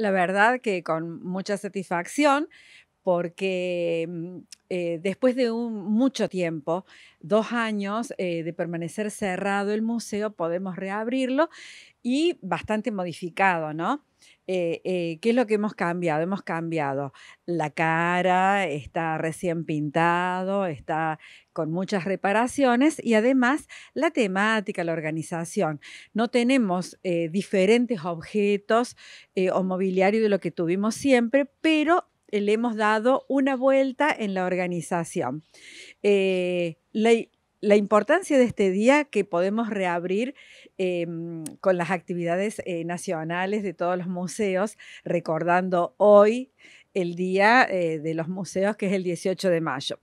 la verdad que con mucha satisfacción, porque mm, eh, después de un, mucho tiempo, dos años eh, de permanecer cerrado el museo, podemos reabrirlo y bastante modificado, ¿no? Eh, ¿Qué es lo que hemos cambiado? Hemos cambiado la cara, está recién pintado, está con muchas reparaciones y además la temática, la organización. No tenemos diferentes objetos o mobiliario de lo que tuvimos siempre, pero eh, le hemos dado una vuelta en la organización. Eh, la, importancia de este día que podemos reabrir em, con las actividades eh, nacionales de todos los museos, recordando hoy el Día de los Museos, que es el 18 de mayo.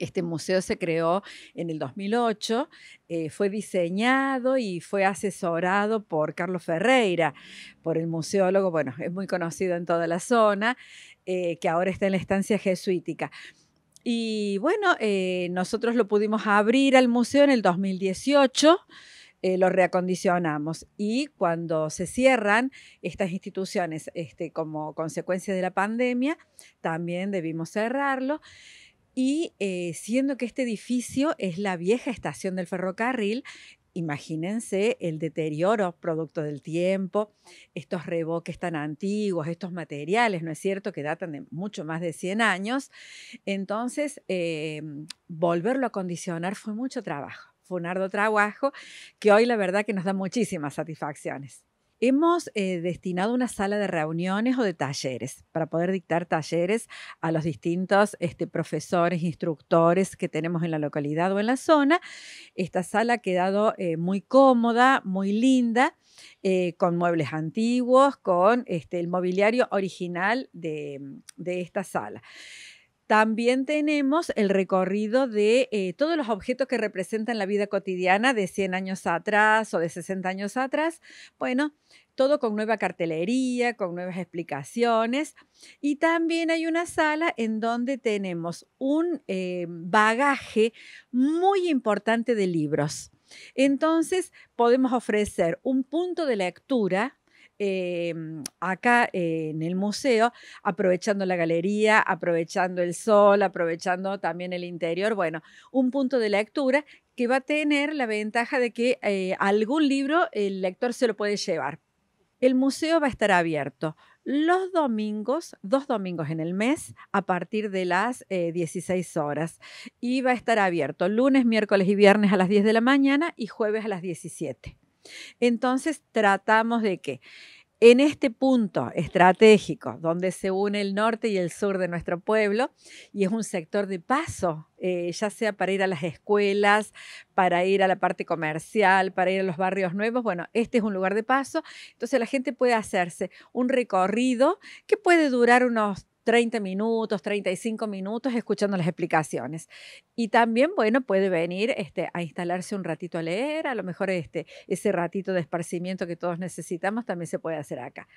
Este museo se creó en el 2008, eh, fue diseñado y fue asesorado por Carlos Ferreira, por el museólogo, bueno, es muy conocido en toda la zona, eh, que ahora está en la estancia jesuítica. Y bueno, eh, nosotros lo pudimos abrir al museo en el 2018. lo reacondicionamos. Y cuando se cierran estas instituciones este, como consecuencia de la pandemia, también debimos cerrarlo. Y eh, siendo que este edificio es la vieja estación del ferrocarril, imagínense el deterioro producto del tiempo, estos reboques tan antiguos, estos materiales, ¿no es cierto?, que datan de mucho más de 100 años. Entonces, em, volverlo a condicionar fue mucho trabajo, fue un arduo trabajo que hoy la verdad que nos da muchísimas satisfacciones. Hemos eh, destinado una sala de reuniones o de talleres para poder dictar talleres a los distintos este, profesores, instructores que tenemos en la localidad o en la zona. Esta sala ha quedado eh, muy cómoda, muy linda, eh, con muebles antiguos, con este, el mobiliario original de esta sala. También tenemos el recorrido de eh, todos los objetos que representan la vida cotidiana de 100 años atrás o de 60 años atrás. Bueno, todo con nueva cartelería, con nuevas explicaciones. Y también hay una sala en donde tenemos un eh, bagaje muy importante de libros. Entonces, podemos ofrecer un punto de lectura Em, acá en el museo, aprovechando la galería, aprovechando el sol, aprovechando también el interior. Bueno, un punto de lectura que va a tener la ventaja de que eh, algún libro el lector se lo puede llevar. El museo va a estar abierto los domingos, dos domingos en el mes, a partir de las 16 eh, horas. Y va a estar abierto lunes, miércoles y viernes a las 10 de la mañana y jueves a las 17. Entonces tratamos de que en este punto estratégico, donde se une el norte y el sur de nuestro pueblo, y es un sector de paso, eh, ya sea para ir a las escuelas, para ir a la parte comercial, para ir a los barrios nuevos, bueno, este es un lugar de paso, entonces la gente puede hacerse un recorrido que puede durar unos 30 minutos, 35 minutos escuchando las explicaciones. Y también, bueno, puede venir este, a instalarse un ratito a leer, a lo mejor este, ese ratito de esparcimiento que todos necesitamos también se puede hacer acá.